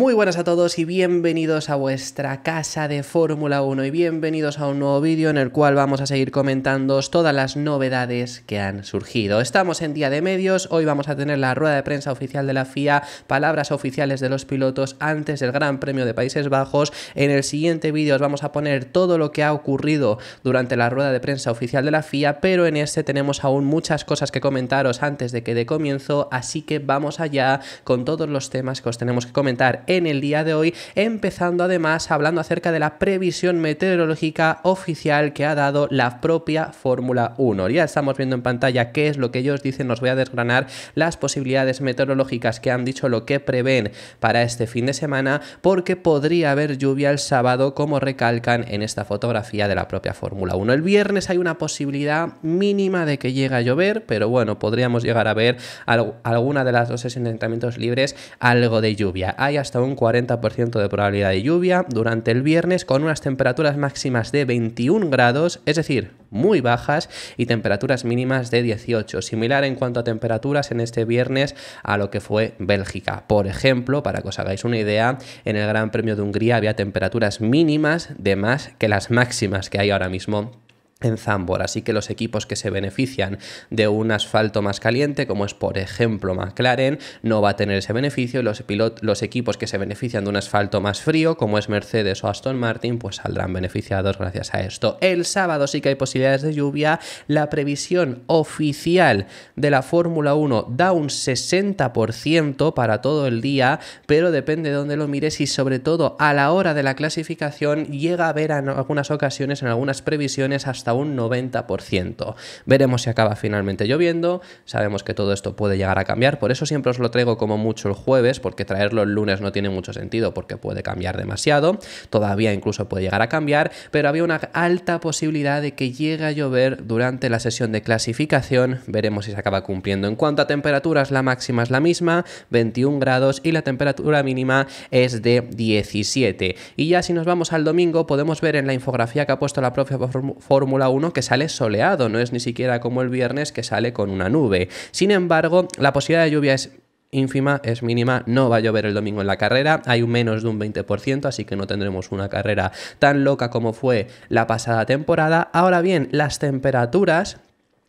Muy buenas a todos y bienvenidos a vuestra casa de Fórmula 1 y bienvenidos a un nuevo vídeo en el cual vamos a seguir comentándoos todas las novedades que han surgido. Estamos en día de medios, hoy vamos a tener la rueda de prensa oficial de la FIA, palabras oficiales de los pilotos antes del Gran Premio de Países Bajos. En el siguiente vídeo os vamos a poner todo lo que ha ocurrido durante la rueda de prensa oficial de la FIA, pero en este tenemos aún muchas cosas que comentaros antes de que dé comienzo, así que vamos allá con todos los temas que os tenemos que comentar en el día de hoy, empezando además hablando acerca de la previsión meteorológica oficial que ha dado la propia Fórmula 1. Ya estamos viendo en pantalla qué es lo que ellos dicen, nos voy a desgranar las posibilidades meteorológicas que han dicho lo que prevén para este fin de semana, porque podría haber lluvia el sábado, como recalcan en esta fotografía de la propia Fórmula 1. El viernes hay una posibilidad mínima de que llegue a llover, pero bueno, podríamos llegar a ver alguna de las dos entrenamientos libres algo de lluvia. Hay hasta un 40% de probabilidad de lluvia durante el viernes con unas temperaturas máximas de 21 grados, es decir, muy bajas y temperaturas mínimas de 18, similar en cuanto a temperaturas en este viernes a lo que fue Bélgica. Por ejemplo, para que os hagáis una idea, en el Gran Premio de Hungría había temperaturas mínimas de más que las máximas que hay ahora mismo en Zambor. Así que los equipos que se benefician de un asfalto más caliente, como es por ejemplo McLaren, no va a tener ese beneficio. Los, los equipos que se benefician de un asfalto más frío, como es Mercedes o Aston Martin, pues saldrán beneficiados gracias a esto. El sábado sí que hay posibilidades de lluvia. La previsión oficial de la Fórmula 1 da un 60% para todo el día, pero depende de dónde lo mires y sobre todo a la hora de la clasificación llega a haber en algunas ocasiones, en algunas previsiones, hasta un 90%. Veremos si acaba finalmente lloviendo, sabemos que todo esto puede llegar a cambiar, por eso siempre os lo traigo como mucho el jueves, porque traerlo el lunes no tiene mucho sentido porque puede cambiar demasiado, todavía incluso puede llegar a cambiar, pero había una alta posibilidad de que llegue a llover durante la sesión de clasificación, veremos si se acaba cumpliendo. En cuanto a temperaturas, la máxima es la misma, 21 grados y la temperatura mínima es de 17. Y ya si nos vamos al domingo, podemos ver en la infografía que ha puesto la propia fórmula uno que sale soleado, no es ni siquiera como el viernes que sale con una nube. Sin embargo, la posibilidad de lluvia es ínfima, es mínima, no va a llover el domingo en la carrera, hay un menos de un 20%, así que no tendremos una carrera tan loca como fue la pasada temporada. Ahora bien, las temperaturas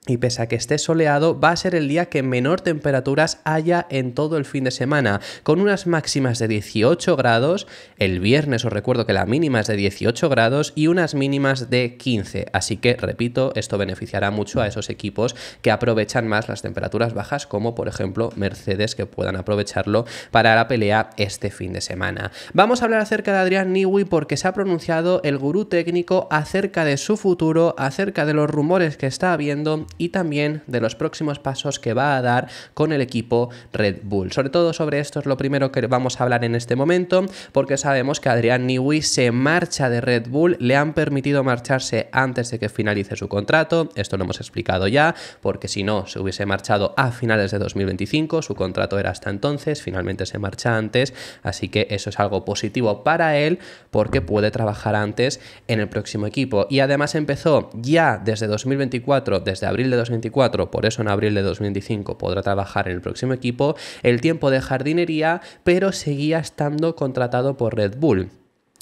y pese a que esté soleado, va a ser el día que menor temperaturas haya en todo el fin de semana, con unas máximas de 18 grados, el viernes os recuerdo que la mínima es de 18 grados y unas mínimas de 15, así que repito, esto beneficiará mucho a esos equipos que aprovechan más las temperaturas bajas, como por ejemplo Mercedes, que puedan aprovecharlo para la pelea este fin de semana. Vamos a hablar acerca de Adrián Newey porque se ha pronunciado el gurú técnico acerca de su futuro, acerca de los rumores que está habiendo y también de los próximos pasos que va a dar con el equipo Red Bull. Sobre todo sobre esto es lo primero que vamos a hablar en este momento, porque sabemos que Adrián Newey se marcha de Red Bull, le han permitido marcharse antes de que finalice su contrato, esto lo hemos explicado ya, porque si no se hubiese marchado a finales de 2025, su contrato era hasta entonces, finalmente se marcha antes, así que eso es algo positivo para él porque puede trabajar antes en el próximo equipo. Y además empezó ya desde 2024, desde abril de 2024, por eso en abril de 2025 podrá trabajar en el próximo equipo, el tiempo de jardinería, pero seguía estando contratado por Red Bull.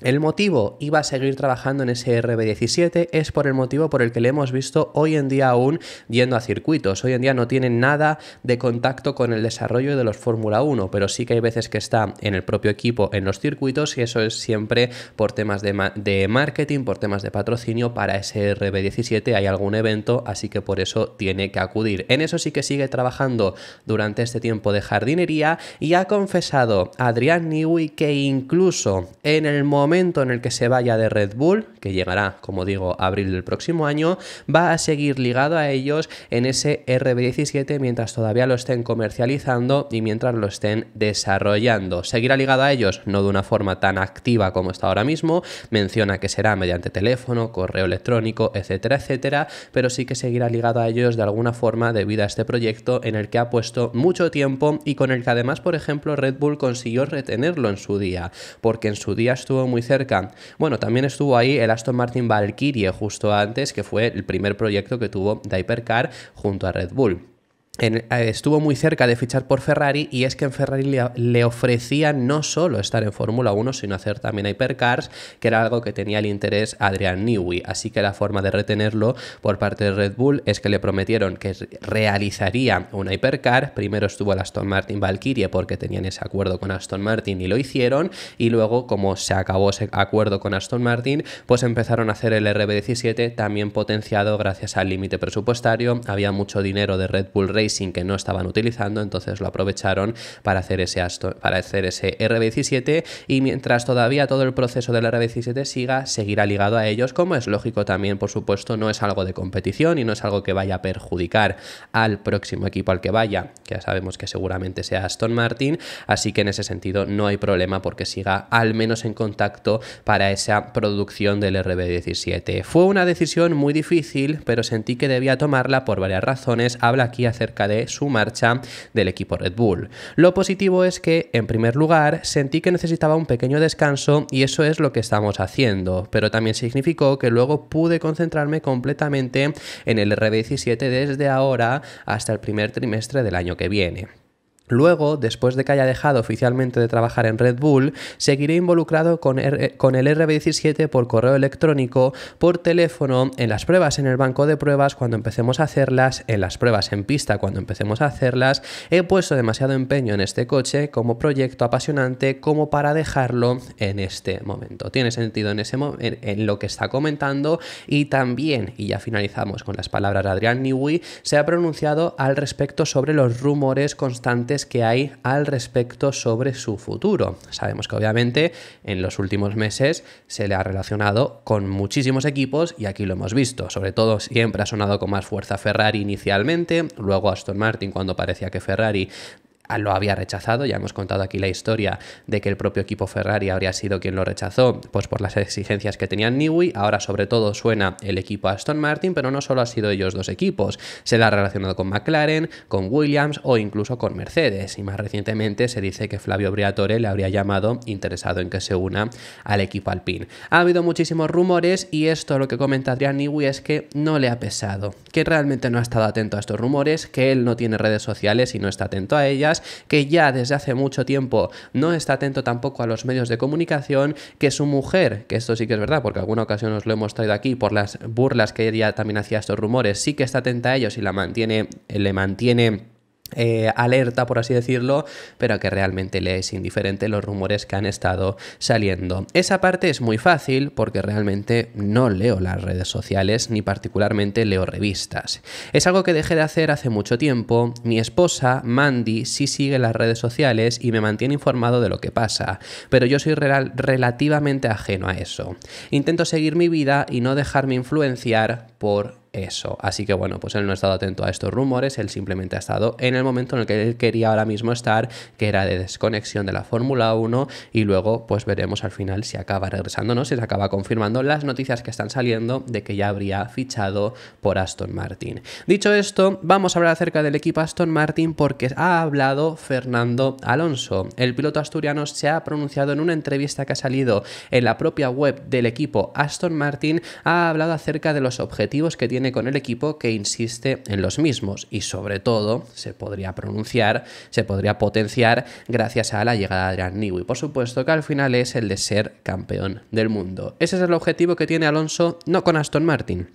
El motivo iba a seguir trabajando en ese RB17 es por el motivo por el que le hemos visto hoy en día aún yendo a circuitos. Hoy en día no tiene nada de contacto con el desarrollo de los Fórmula 1, pero sí que hay veces que está en el propio equipo en los circuitos y eso es siempre por temas de, marketing, por temas de patrocinio. Para ese RB17 hay algún evento, así que por eso tiene que acudir. En eso sí que sigue trabajando durante este tiempo de jardinería y ha confesado Adrián Newey que incluso en el momento momento en el que se vaya de Red Bull, que llegará, como digo, abril del próximo año, va a seguir ligado a ellos en ese RB17 mientras todavía lo estén comercializando y mientras lo estén desarrollando. Seguirá ligado a ellos, no de una forma tan activa como está ahora mismo, menciona que será mediante teléfono, correo electrónico, etcétera, etcétera, pero sí que seguirá ligado a ellos de alguna forma debido a este proyecto en el que ha puesto mucho tiempo y con el que además, por ejemplo, Red Bull consiguió retenerlo en su día, porque en su día estuvo muy cerca. Bueno, también estuvo ahí el Aston Martin Valkyrie justo antes, que fue el primer proyecto que tuvo de Hypercar junto a Red Bull. Eh, estuvo muy cerca de fichar por Ferrari y es que en Ferrari le, ofrecían no solo estar en Fórmula 1, sino hacer también Hypercars, que era algo que tenía el interés Adrian Newey. Así que la forma de retenerlo por parte de Red Bull es que le prometieron que realizaría una Hypercar. Primero estuvo el Aston Martin Valkyrie porque tenían ese acuerdo con Aston Martin y lo hicieron. Y luego, como se acabó ese acuerdo con Aston Martin, pues empezaron a hacer el RB17 también potenciado gracias al límite presupuestario. Había mucho dinero de Red Bull Racing sin que no estaban utilizando, entonces lo aprovecharon para hacer ese, para hacer ese RB17 y mientras todavía todo el proceso del RB17 siga, seguirá ligado a ellos, como es lógico también, por supuesto, no es algo de competición y no es algo que vaya a perjudicar al próximo equipo al que vaya, que ya sabemos que seguramente sea Aston Martin, así que en ese sentido no hay problema porque siga al menos en contacto para esa producción del RB17. Fue una decisión muy difícil, pero sentí que debía tomarla por varias razones. Habla aquí acerca de su marcha del equipo Red Bull. Lo positivo es que, en primer lugar, sentí que necesitaba un pequeño descanso y eso es lo que estamos haciendo, pero también significó que luego pude concentrarme completamente en el rb 17 desde ahora hasta el primer trimestre del año que viene. Luego, después de que haya dejado oficialmente de trabajar en Red Bull, seguiré involucrado con, el RB17 por correo electrónico, por teléfono, en las pruebas en el banco de pruebas cuando empecemos a hacerlas, en las pruebas en pista cuando empecemos a hacerlas. He puesto demasiado empeño en este coche como proyecto apasionante como para dejarlo en este momento. Tiene sentido en, lo que está comentando y también, y ya finalizamos con las palabras de Adrián Newey, se ha pronunciado al respecto sobre los rumores constantes que hay al respecto sobre su futuro. Sabemos que obviamente en los últimos meses se le ha relacionado con muchísimos equipos y aquí lo hemos visto. Sobre todo siempre ha sonado con más fuerza Ferrari inicialmente, luego Aston Martin cuando parecía que Ferrari Ah, lo había rechazado. Ya hemos contado aquí la historia de que el propio equipo Ferrari habría sido quien lo rechazó, pues por las exigencias que tenía Newey, Ahora, sobre todo, suena el equipo Aston Martin, pero no solo ha sido ellos dos equipos. Se la ha relacionado con McLaren, con Williams o incluso con Mercedes. Y más recientemente se dice que Flavio Briatore le habría llamado interesado en que se una al equipo Alpine. Ha habido muchísimos rumores y esto lo que comenta Adrián Newey es que no le ha pesado, que realmente no ha estado atento a estos rumores, que él no tiene redes sociales y no está atento a ellas que ya desde hace mucho tiempo no está atento tampoco a los medios de comunicación, que su mujer, que esto sí que es verdad, porque alguna ocasión os lo hemos traído aquí por las burlas que ella también hacía estos rumores, sí que está atenta a ellos y la mantiene, le mantiene eh, alerta, por así decirlo, pero que realmente le es indiferente los rumores que han estado saliendo. Esa parte es muy fácil porque realmente no leo las redes sociales ni particularmente leo revistas. Es algo que dejé de hacer hace mucho tiempo. Mi esposa, Mandy, sí sigue las redes sociales y me mantiene informado de lo que pasa, pero yo soy relativamente ajeno a eso. Intento seguir mi vida y no dejarme influenciar por eso. Así que bueno, pues él no ha estado atento a estos rumores, él simplemente ha estado en el momento en el que él quería ahora mismo estar, que era de desconexión de la Fórmula 1 y luego pues veremos al final si acaba regresando, ¿no? Si se acaba confirmando las noticias que están saliendo de que ya habría fichado por Aston Martin. Dicho esto, vamos a hablar acerca del equipo Aston Martin porque ha hablado Fernando Alonso. El piloto asturiano se ha pronunciado en una entrevista que ha salido en la propia web del equipo Aston Martin, ha hablado acerca de los objetivos que tiene con el equipo que insiste en los mismos y sobre todo se podría pronunciar, se podría potenciar gracias a la llegada de Adrian Newey. Por supuesto que al final es el de ser campeón del mundo. Ese es el objetivo que tiene Alonso, no con Aston Martin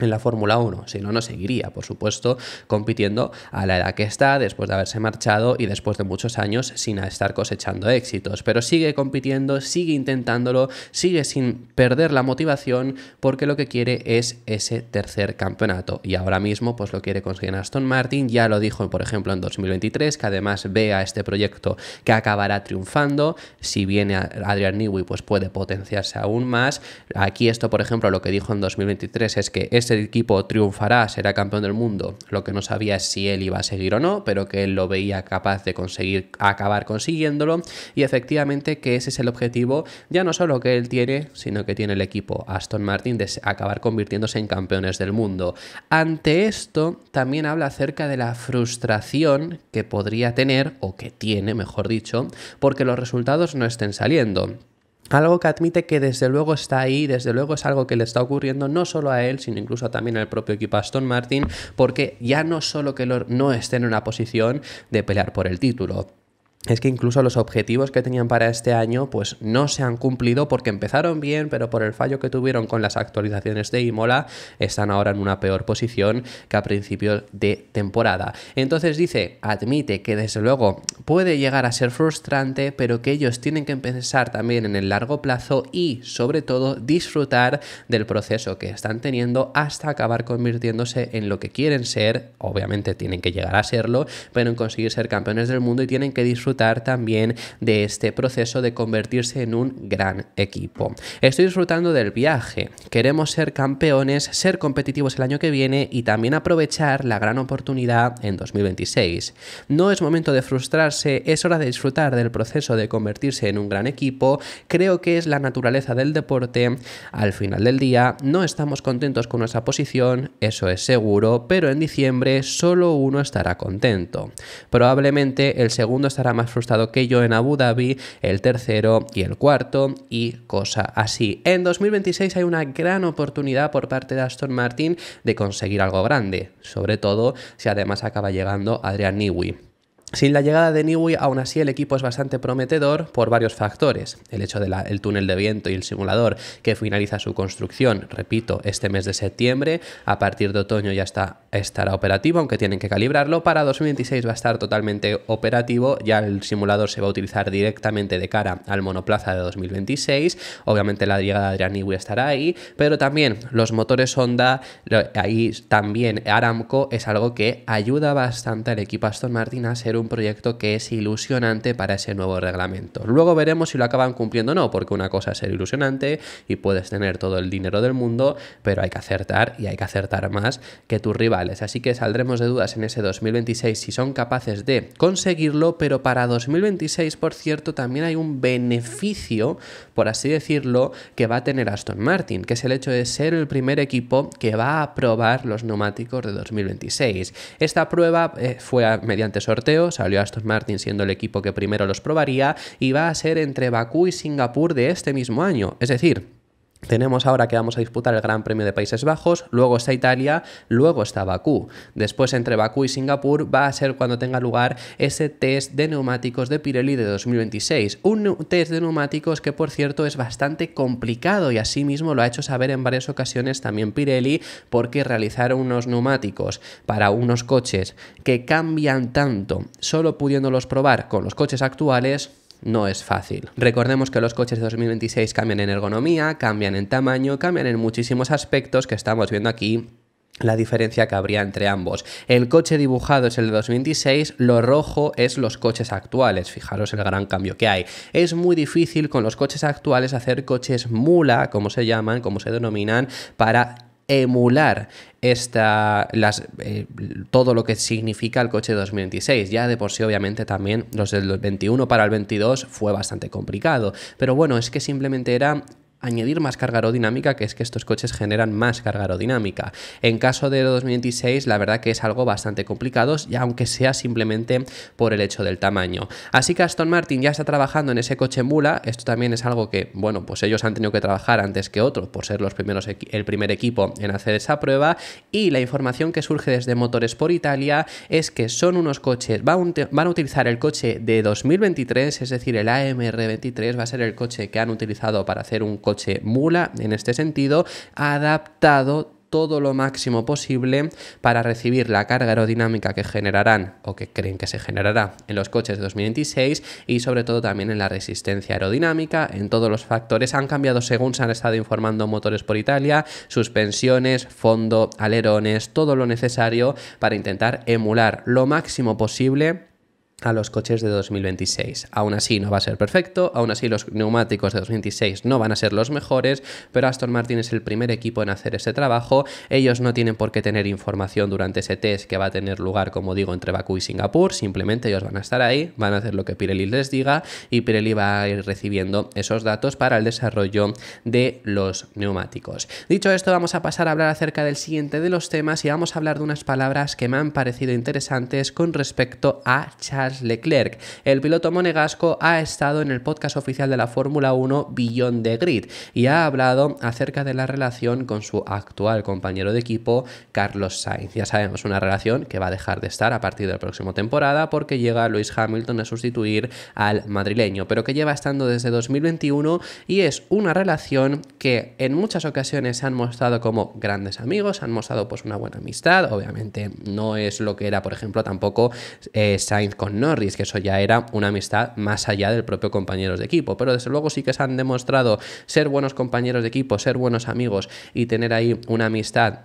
en la Fórmula 1, si no, no seguiría, por supuesto, compitiendo a la edad que está, después de haberse marchado y después de muchos años sin estar cosechando éxitos. Pero sigue compitiendo, sigue intentándolo, sigue sin perder la motivación, porque lo que quiere es ese tercer campeonato. Y ahora mismo, pues lo quiere conseguir en Aston Martin, ya lo dijo, por ejemplo, en 2023, que además ve a este proyecto que acabará triunfando. Si viene Adrian Newey, pues puede potenciarse aún más. Aquí esto, por ejemplo, lo que dijo en 2023 es que es este ese equipo triunfará, será campeón del mundo. Lo que no sabía es si él iba a seguir o no, pero que él lo veía capaz de conseguir acabar consiguiéndolo. Y efectivamente que ese es el objetivo, ya no solo que él tiene, sino que tiene el equipo Aston Martin de acabar convirtiéndose en campeones del mundo. Ante esto, también habla acerca de la frustración que podría tener, o que tiene, mejor dicho, porque los resultados no estén saliendo. Algo que admite que desde luego está ahí, desde luego es algo que le está ocurriendo no solo a él, sino incluso también al propio equipo Aston Martin, porque ya no solo que no esté en una posición de pelear por el título, es que incluso los objetivos que tenían para este año pues no se han cumplido porque empezaron bien, pero por el fallo que tuvieron con las actualizaciones de Imola están ahora en una peor posición que a principios de temporada. Entonces dice, admite que desde luego puede llegar a ser frustrante, pero que ellos tienen que empezar también en el largo plazo y sobre todo disfrutar del proceso que están teniendo hasta acabar convirtiéndose en lo que quieren ser, obviamente tienen que llegar a serlo, pero en conseguir ser campeones del mundo y tienen que disfrutar también de este proceso de convertirse en un gran equipo. Estoy disfrutando del viaje. Queremos ser campeones, ser competitivos el año que viene y también aprovechar la gran oportunidad en 2026. No es momento de frustrarse, es hora de disfrutar del proceso de convertirse en un gran equipo. Creo que es la naturaleza del deporte. Al final del día no estamos contentos con nuestra posición, eso es seguro, pero en diciembre solo uno estará contento. Probablemente el segundo estará más frustrado que yo en Abu Dhabi, el tercero y el cuarto y cosa así. En 2026 hay una gran oportunidad por parte de Aston Martin de conseguir algo grande, sobre todo si además acaba llegando Adrian Newey. Sin la llegada de Newey, aún así el equipo es bastante prometedor por varios factores. El hecho del túnel de viento y el simulador que finaliza su construcción, repito, este mes de septiembre, a partir de otoño ya está, estará operativo, aunque tienen que calibrarlo. Para 2026 va a estar totalmente operativo, ya el simulador se va a utilizar directamente de cara al monoplaza de 2026. Obviamente la llegada de Adrian estará ahí, pero también los motores Honda, ahí también Aramco es algo que ayuda bastante al equipo Aston Martin a ser un proyecto que es ilusionante para ese nuevo reglamento. Luego veremos si lo acaban cumpliendo o no, porque una cosa es ser ilusionante y puedes tener todo el dinero del mundo, pero hay que acertar y hay que acertar más que tus rivales. Así que saldremos de dudas en ese 2026 si son capaces de conseguirlo, pero para 2026, por cierto, también hay un beneficio, por así decirlo, que va a tener Aston Martin, que es el hecho de ser el primer equipo que va a probar los neumáticos de 2026. Esta prueba eh, fue mediante sorteo salió Aston Martin siendo el equipo que primero los probaría y va a ser entre Bakú y Singapur de este mismo año. Es decir, tenemos ahora que vamos a disputar el Gran Premio de Países Bajos, luego está Italia, luego está Bakú. Después entre Bakú y Singapur va a ser cuando tenga lugar ese test de neumáticos de Pirelli de 2026. Un test de neumáticos que por cierto es bastante complicado y asimismo lo ha hecho saber en varias ocasiones también Pirelli porque realizar unos neumáticos para unos coches que cambian tanto, solo pudiéndolos probar con los coches actuales no es fácil. Recordemos que los coches de 2026 cambian en ergonomía, cambian en tamaño, cambian en muchísimos aspectos que estamos viendo aquí la diferencia que habría entre ambos. El coche dibujado es el de 2026, lo rojo es los coches actuales, fijaros el gran cambio que hay. Es muy difícil con los coches actuales hacer coches mula, como se llaman, como se denominan, para emular esta, las, eh, todo lo que significa el coche 2026. Ya de por sí, obviamente, también los del 21 para el 22 fue bastante complicado. Pero bueno, es que simplemente era añadir más carga aerodinámica, que es que estos coches generan más carga aerodinámica. En caso de 2026, la verdad que es algo bastante complicado, ya aunque sea simplemente por el hecho del tamaño. Así que Aston Martin ya está trabajando en ese coche mula, esto también es algo que, bueno, pues ellos han tenido que trabajar antes que otros por ser los primeros el primer equipo en hacer esa prueba y la información que surge desde Motores por Italia es que son unos coches, van, van a utilizar el coche de 2023, es decir, el AMR23 va a ser el coche que han utilizado para hacer un coche mula, en este sentido, ha adaptado todo lo máximo posible para recibir la carga aerodinámica que generarán o que creen que se generará en los coches de 2026 y sobre todo también en la resistencia aerodinámica, en todos los factores han cambiado según se han estado informando motores por Italia, suspensiones, fondo, alerones, todo lo necesario para intentar emular lo máximo posible a los coches de 2026. Aún así no va a ser perfecto, aún así los neumáticos de 2026 no van a ser los mejores, pero Aston Martin es el primer equipo en hacer ese trabajo. Ellos no tienen por qué tener información durante ese test que va a tener lugar, como digo, entre Bakú y Singapur, simplemente ellos van a estar ahí, van a hacer lo que Pirelli les diga y Pirelli va a ir recibiendo esos datos para el desarrollo de los neumáticos. Dicho esto, vamos a pasar a hablar acerca del siguiente de los temas y vamos a hablar de unas palabras que me han parecido interesantes con respecto a Charles Leclerc. El piloto monegasco ha estado en el podcast oficial de la Fórmula 1 Billón de Grid y ha hablado acerca de la relación con su actual compañero de equipo, Carlos Sainz. Ya sabemos, una relación que va a dejar de estar a partir de la próxima temporada porque llega Luis Hamilton a sustituir al madrileño, pero que lleva estando desde 2021 y es una relación que en muchas ocasiones se han mostrado como grandes amigos, han mostrado pues una buena amistad, obviamente no es lo que era por ejemplo tampoco eh, Sainz con Norris, que eso ya era una amistad más allá del propio compañeros de equipo. Pero desde luego sí que se han demostrado ser buenos compañeros de equipo, ser buenos amigos y tener ahí una amistad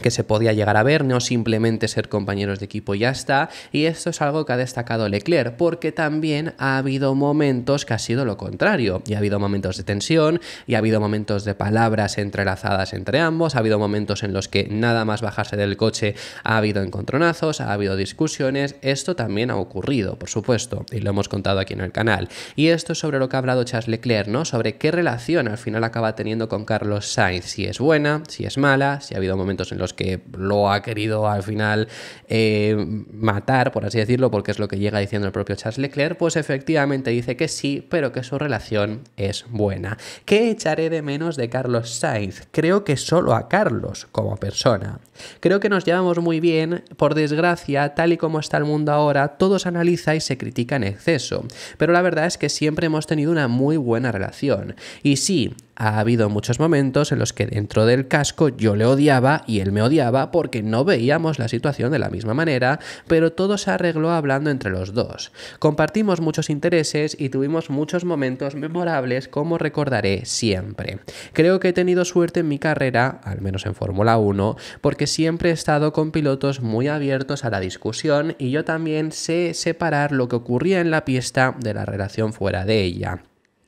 que se podía llegar a ver, no simplemente ser compañeros de equipo y ya está. Y esto es algo que ha destacado Leclerc, porque también ha habido momentos que ha sido lo contrario. Y ha habido momentos de tensión, y ha habido momentos de palabras entrelazadas entre ambos, ha habido momentos en los que nada más bajarse del coche ha habido encontronazos, ha habido discusiones. Esto también ha ocurrido, por supuesto, y lo hemos contado aquí en el canal. Y esto es sobre lo que ha hablado Charles Leclerc, ¿no? Sobre qué relación al final acaba teniendo con Carlos Sainz, si es buena, si es mala, si ha habido momentos en los que lo ha querido al final eh, matar, por así decirlo, porque es lo que llega diciendo el propio Charles Leclerc, pues efectivamente dice que sí, pero que su relación es buena. ¿Qué echaré de menos de Carlos Sainz? Creo que solo a Carlos como persona. Creo que nos llevamos muy bien, por desgracia, tal y como está el mundo ahora, todos se analiza y se critica en exceso, pero la verdad es que siempre hemos tenido una muy buena relación. Y sí, ha habido muchos momentos en los que dentro del casco yo le odiaba y él me odiaba porque no veíamos la situación de la misma manera, pero todo se arregló hablando entre los dos. Compartimos muchos intereses y tuvimos muchos momentos memorables como recordaré siempre. Creo que he tenido suerte en mi carrera, al menos en Fórmula 1, porque siempre he estado con pilotos muy abiertos a la discusión y yo también sé separar lo que ocurría en la pista de la relación fuera de ella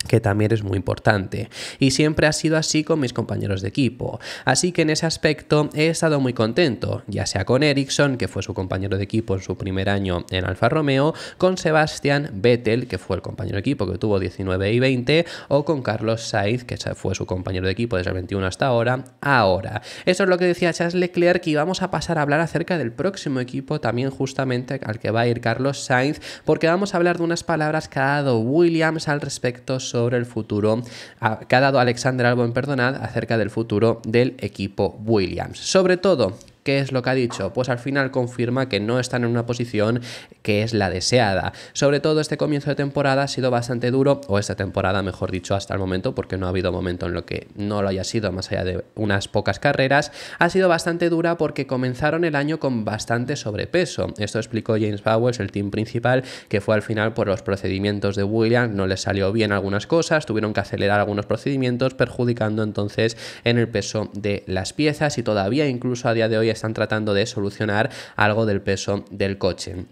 que también es muy importante. Y siempre ha sido así con mis compañeros de equipo. Así que en ese aspecto he estado muy contento, ya sea con Ericsson, que fue su compañero de equipo en su primer año en Alfa Romeo, con Sebastian Vettel, que fue el compañero de equipo que tuvo 19 y 20, o con Carlos Sainz, que fue su compañero de equipo desde el 21 hasta ahora. Ahora, eso es lo que decía Charles Leclerc y vamos a pasar a hablar acerca del próximo equipo, también justamente al que va a ir Carlos Sainz, porque vamos a hablar de unas palabras que ha dado Williams al respecto sobre el futuro ah, que ha dado Alexander Albon, perdonad, acerca del futuro del equipo Williams. Sobre todo, ¿Qué es lo que ha dicho? Pues al final confirma que no están en una posición que es la deseada. Sobre todo este comienzo de temporada ha sido bastante duro, o esta temporada mejor dicho hasta el momento, porque no ha habido momento en lo que no lo haya sido más allá de unas pocas carreras, ha sido bastante dura porque comenzaron el año con bastante sobrepeso. Esto explicó James Bowers, el team principal, que fue al final por los procedimientos de William, no les salió bien algunas cosas, tuvieron que acelerar algunos procedimientos, perjudicando entonces en el peso de las piezas y todavía incluso a día de hoy están tratando de solucionar algo del peso del coche.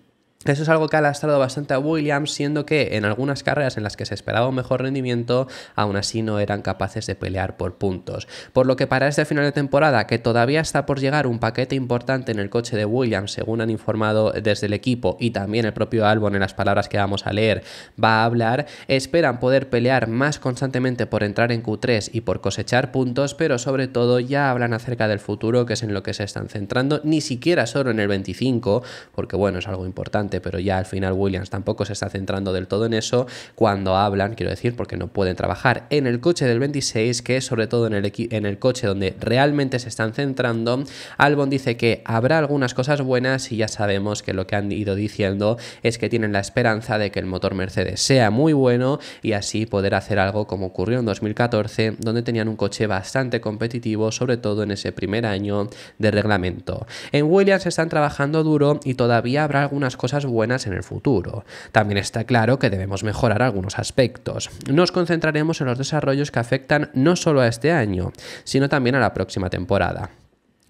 Eso es algo que ha lastrado bastante a Williams, siendo que en algunas carreras en las que se esperaba un mejor rendimiento, aún así no eran capaces de pelear por puntos. Por lo que para este final de temporada, que todavía está por llegar un paquete importante en el coche de Williams, según han informado desde el equipo y también el propio Albon en las palabras que vamos a leer, va a hablar, esperan poder pelear más constantemente por entrar en Q3 y por cosechar puntos, pero sobre todo ya hablan acerca del futuro, que es en lo que se están centrando, ni siquiera solo en el 25, porque bueno, es algo importante pero ya al final Williams tampoco se está centrando del todo en eso cuando hablan, quiero decir, porque no pueden trabajar en el coche del 26, que es sobre todo en el, en el coche donde realmente se están centrando. Albon dice que habrá algunas cosas buenas y ya sabemos que lo que han ido diciendo es que tienen la esperanza de que el motor Mercedes sea muy bueno y así poder hacer algo como ocurrió en 2014, donde tenían un coche bastante competitivo, sobre todo en ese primer año de reglamento. En Williams están trabajando duro y todavía habrá algunas cosas buenas en el futuro. También está claro que debemos mejorar algunos aspectos. Nos concentraremos en los desarrollos que afectan no solo a este año, sino también a la próxima temporada.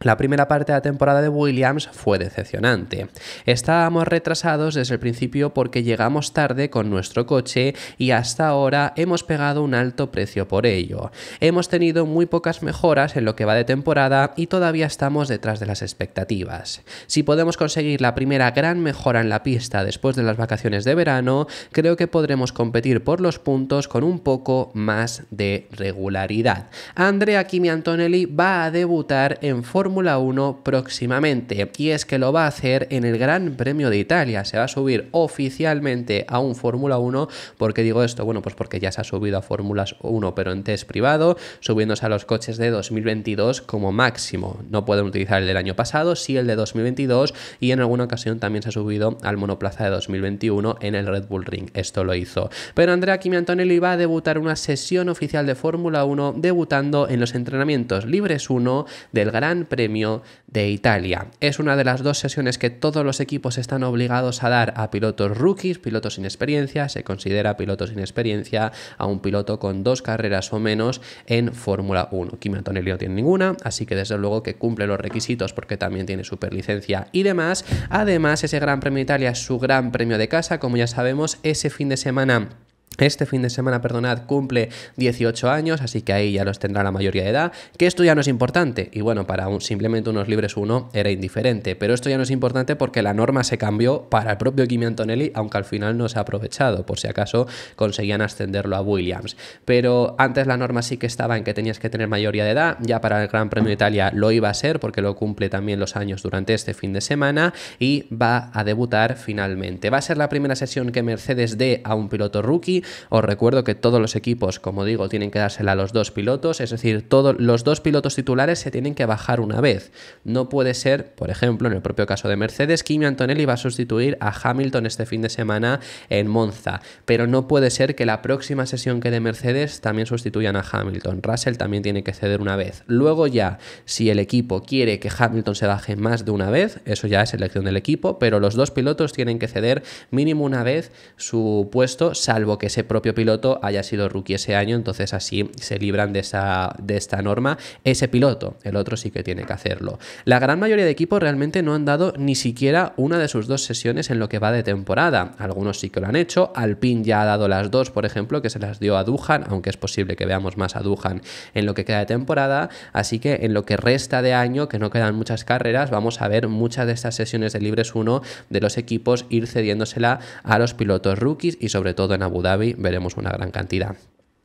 La primera parte de la temporada de Williams fue decepcionante. Estábamos retrasados desde el principio porque llegamos tarde con nuestro coche y hasta ahora hemos pegado un alto precio por ello. Hemos tenido muy pocas mejoras en lo que va de temporada y todavía estamos detrás de las expectativas. Si podemos conseguir la primera gran mejora en la pista después de las vacaciones de verano, creo que podremos competir por los puntos con un poco más de regularidad. Andrea Kimi Antonelli va a debutar en forma Fórmula 1 próximamente. Y es que lo va a hacer en el Gran Premio de Italia. Se va a subir oficialmente a un Fórmula 1. ¿Por qué digo esto? Bueno, pues porque ya se ha subido a Fórmulas 1, pero en test privado, subiéndose a los coches de 2022 como máximo. No pueden utilizar el del año pasado, sí el de 2022 y en alguna ocasión también se ha subido al monoplaza de 2021 en el Red Bull Ring. Esto lo hizo. Pero Andrea Kimi Antonelli va a debutar una sesión oficial de Fórmula 1 debutando en los entrenamientos libres 1 del Gran Premio Premio de Italia. Es una de las dos sesiones que todos los equipos están obligados a dar a pilotos rookies, pilotos sin experiencia, se considera piloto sin experiencia a un piloto con dos carreras o menos en Fórmula 1. Kimi Antonelli no tiene ninguna, así que desde luego que cumple los requisitos porque también tiene superlicencia y demás. Además, ese Gran Premio de Italia es su gran premio de casa, como ya sabemos, ese fin de semana este fin de semana, perdonad, cumple 18 años, así que ahí ya los tendrá la mayoría de edad, que esto ya no es importante. Y bueno, para simplemente unos libres uno era indiferente, pero esto ya no es importante porque la norma se cambió para el propio Kimi Antonelli, aunque al final no se ha aprovechado, por si acaso conseguían ascenderlo a Williams. Pero antes la norma sí que estaba en que tenías que tener mayoría de edad, ya para el Gran Premio de Italia lo iba a ser porque lo cumple también los años durante este fin de semana y va a debutar finalmente. Va a ser la primera sesión que Mercedes dé a un piloto rookie os recuerdo que todos los equipos, como digo, tienen que dársela a los dos pilotos, es decir, todos los dos pilotos titulares se tienen que bajar una vez. No puede ser, por ejemplo, en el propio caso de Mercedes, Kimi Antonelli va a sustituir a Hamilton este fin de semana en Monza, pero no puede ser que la próxima sesión que de Mercedes también sustituyan a Hamilton. Russell también tiene que ceder una vez. Luego ya, si el equipo quiere que Hamilton se baje más de una vez, eso ya es elección del equipo, pero los dos pilotos tienen que ceder mínimo una vez su puesto, salvo que ese propio piloto haya sido rookie ese año, entonces así se libran de, esa, de esta norma ese piloto, el otro sí que tiene que hacerlo. La gran mayoría de equipos realmente no han dado ni siquiera una de sus dos sesiones en lo que va de temporada, algunos sí que lo han hecho, Alpine ya ha dado las dos, por ejemplo, que se las dio a Duhan, aunque es posible que veamos más a Duhan en lo que queda de temporada, así que en lo que resta de año, que no quedan muchas carreras, vamos a ver muchas de estas sesiones de Libres 1 de los equipos ir cediéndosela a los pilotos rookies y sobre todo en Abu Dhabi veremos una gran cantidad.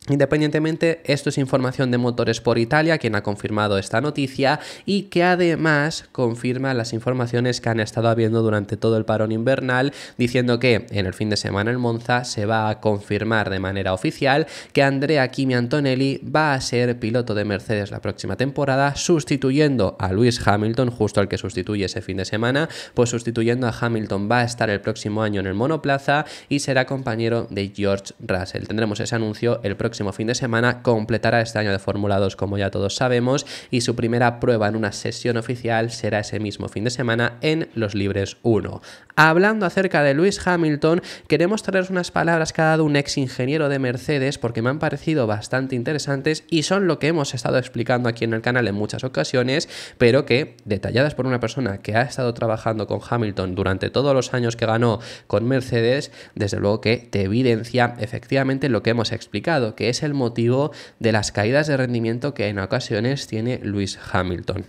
Independientemente, esto es información de Motores por Italia, quien ha confirmado esta noticia y que además confirma las informaciones que han estado habiendo durante todo el parón invernal, diciendo que en el fin de semana en Monza se va a confirmar de manera oficial que Andrea Kimi Antonelli va a ser piloto de Mercedes la próxima temporada, sustituyendo a luis Hamilton, justo al que sustituye ese fin de semana, pues sustituyendo a Hamilton va a estar el próximo año en el monoplaza y será compañero de George Russell. Tendremos ese anuncio el próximo próximo fin de semana completará este año de Fórmula 2, como ya todos sabemos, y su primera prueba en una sesión oficial será ese mismo fin de semana en Los Libres 1. Hablando acerca de Lewis Hamilton, queremos traeros unas palabras que ha dado un ex ingeniero de Mercedes porque me han parecido bastante interesantes y son lo que hemos estado explicando aquí en el canal en muchas ocasiones, pero que, detalladas por una persona que ha estado trabajando con Hamilton durante todos los años que ganó con Mercedes, desde luego que te evidencia efectivamente lo que hemos explicado, que es el motivo de las caídas de rendimiento que en ocasiones tiene Luis Hamilton.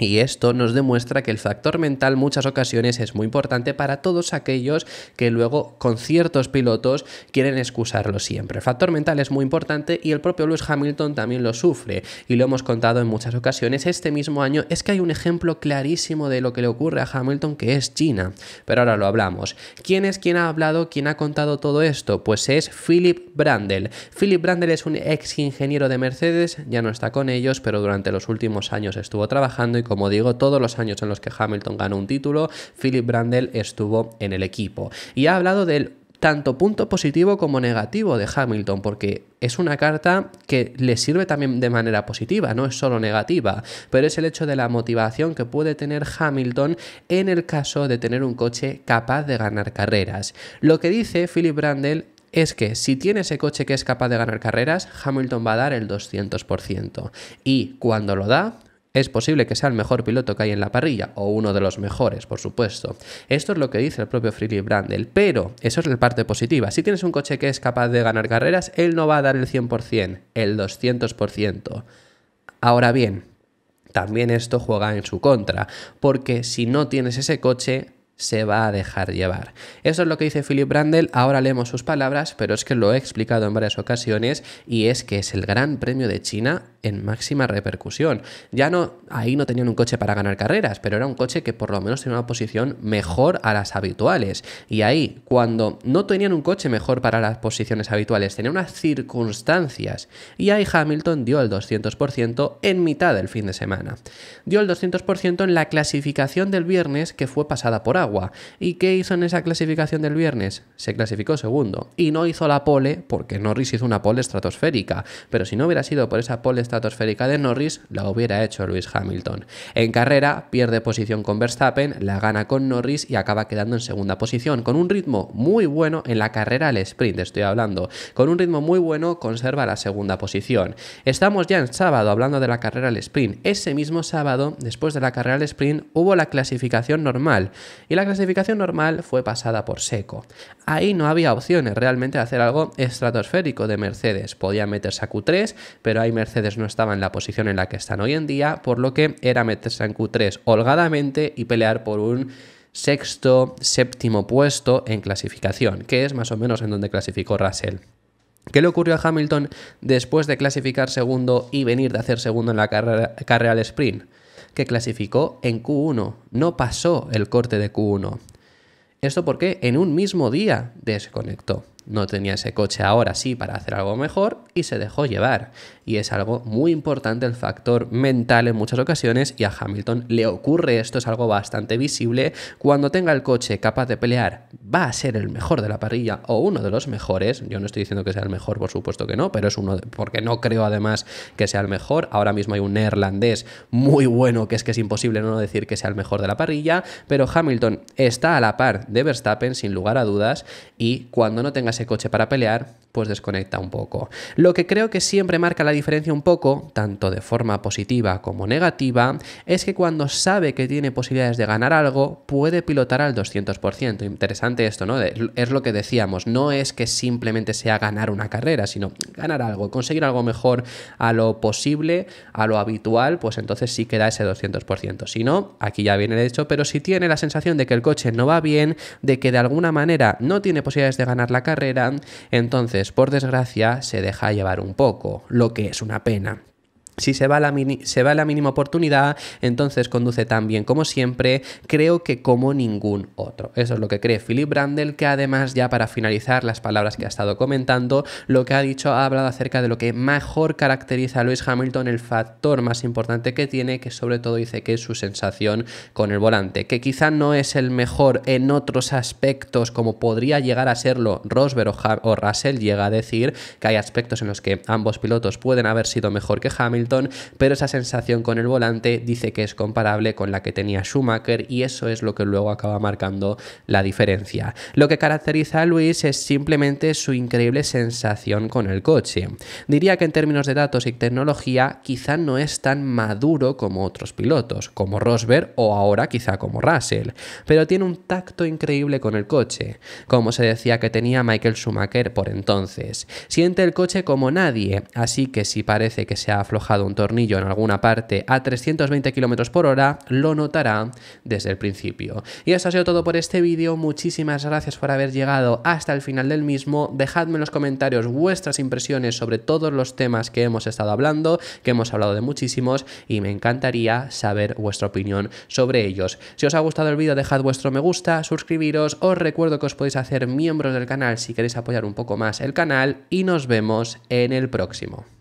Y esto nos demuestra que el factor mental muchas ocasiones es muy importante para todos aquellos que luego con ciertos pilotos quieren excusarlo siempre. El factor mental es muy importante y el propio Lewis Hamilton también lo sufre y lo hemos contado en muchas ocasiones este mismo año. Es que hay un ejemplo clarísimo de lo que le ocurre a Hamilton que es China. Pero ahora lo hablamos. ¿Quién es quien ha hablado, quien ha contado todo esto? Pues es Philip Brandel. Philip Brandel es un ex ingeniero de Mercedes, ya no está con ellos, pero durante los últimos años estuvo trabajando y como digo, todos los años en los que Hamilton ganó un título, Philip Brandel estuvo en el equipo. Y ha hablado del tanto punto positivo como negativo de Hamilton, porque es una carta que le sirve también de manera positiva, no es solo negativa, pero es el hecho de la motivación que puede tener Hamilton en el caso de tener un coche capaz de ganar carreras. Lo que dice Philip Brandel es que si tiene ese coche que es capaz de ganar carreras, Hamilton va a dar el 200%. Y cuando lo da, es posible que sea el mejor piloto que hay en la parrilla, o uno de los mejores, por supuesto. Esto es lo que dice el propio Philip Brandel, pero eso es la parte positiva. Si tienes un coche que es capaz de ganar carreras, él no va a dar el 100%, el 200%. Ahora bien, también esto juega en su contra, porque si no tienes ese coche, se va a dejar llevar. Eso es lo que dice Philip Brandel, ahora leemos sus palabras, pero es que lo he explicado en varias ocasiones y es que es el Gran Premio de China en máxima repercusión. Ya no, ahí no tenían un coche para ganar carreras, pero era un coche que por lo menos tenía una posición mejor a las habituales. Y ahí, cuando no tenían un coche mejor para las posiciones habituales, tenían unas circunstancias. Y ahí Hamilton dio el 200% en mitad del fin de semana. Dio el 200% en la clasificación del viernes que fue pasada por agua. ¿Y qué hizo en esa clasificación del viernes? Se clasificó segundo. Y no hizo la pole, porque Norris hizo una pole estratosférica. Pero si no hubiera sido por esa pole estratosférica de Norris la hubiera hecho Luis Hamilton. En carrera pierde posición con Verstappen, la gana con Norris y acaba quedando en segunda posición, con un ritmo muy bueno en la carrera al sprint, estoy hablando. Con un ritmo muy bueno conserva la segunda posición. Estamos ya en sábado hablando de la carrera al sprint. Ese mismo sábado, después de la carrera al sprint, hubo la clasificación normal y la clasificación normal fue pasada por seco. Ahí no había opciones realmente de hacer algo estratosférico de Mercedes. Podía meterse a Q3, pero hay Mercedes no estaba en la posición en la que están hoy en día, por lo que era meterse en Q3 holgadamente y pelear por un sexto, séptimo puesto en clasificación, que es más o menos en donde clasificó Russell. ¿Qué le ocurrió a Hamilton después de clasificar segundo y venir de hacer segundo en la carrera, al sprint? Que clasificó en Q1, no pasó el corte de Q1. ¿Esto por qué? en un mismo día desconectó no tenía ese coche ahora sí para hacer algo mejor y se dejó llevar. Y es algo muy importante el factor mental en muchas ocasiones y a Hamilton le ocurre esto, es algo bastante visible. Cuando tenga el coche capaz de pelear, va a ser el mejor de la parrilla o uno de los mejores. Yo no estoy diciendo que sea el mejor, por supuesto que no, pero es uno, porque no creo además que sea el mejor. Ahora mismo hay un neerlandés muy bueno que es que es imposible no decir que sea el mejor de la parrilla, pero Hamilton está a la par de Verstappen sin lugar a dudas y cuando no tenga ese coche para pelear, pues desconecta un poco. Lo que creo que siempre marca la diferencia un poco, tanto de forma positiva como negativa, es que cuando sabe que tiene posibilidades de ganar algo, puede pilotar al 200%. Interesante esto, ¿no? Es lo que decíamos, no es que simplemente sea ganar una carrera, sino ganar algo, conseguir algo mejor a lo posible, a lo habitual, pues entonces sí queda ese 200%. Si no, aquí ya viene el hecho, pero si tiene la sensación de que el coche no va bien, de que de alguna manera no tiene posibilidades de ganar la carrera, entonces por desgracia se deja llevar un poco, lo que es una pena. Si se va, la se va la mínima oportunidad, entonces conduce tan bien como siempre, creo que como ningún otro. Eso es lo que cree Philip Brandel, que además ya para finalizar las palabras que ha estado comentando, lo que ha dicho ha hablado acerca de lo que mejor caracteriza a Lewis Hamilton, el factor más importante que tiene, que sobre todo dice que es su sensación con el volante, que quizá no es el mejor en otros aspectos como podría llegar a serlo Rosberg o Russell, llega a decir que hay aspectos en los que ambos pilotos pueden haber sido mejor que Hamilton, pero esa sensación con el volante dice que es comparable con la que tenía Schumacher y eso es lo que luego acaba marcando la diferencia. Lo que caracteriza a Luis es simplemente su increíble sensación con el coche. Diría que en términos de datos y tecnología quizá no es tan maduro como otros pilotos, como Rosberg o ahora quizá como Russell, pero tiene un tacto increíble con el coche, como se decía que tenía Michael Schumacher por entonces. Siente el coche como nadie, así que si parece que se ha aflojado un tornillo en alguna parte a 320 km por hora, lo notará desde el principio. Y eso ha sido todo por este vídeo, muchísimas gracias por haber llegado hasta el final del mismo, dejadme en los comentarios vuestras impresiones sobre todos los temas que hemos estado hablando, que hemos hablado de muchísimos y me encantaría saber vuestra opinión sobre ellos. Si os ha gustado el vídeo dejad vuestro me gusta, suscribiros, os recuerdo que os podéis hacer miembros del canal si queréis apoyar un poco más el canal y nos vemos en el próximo.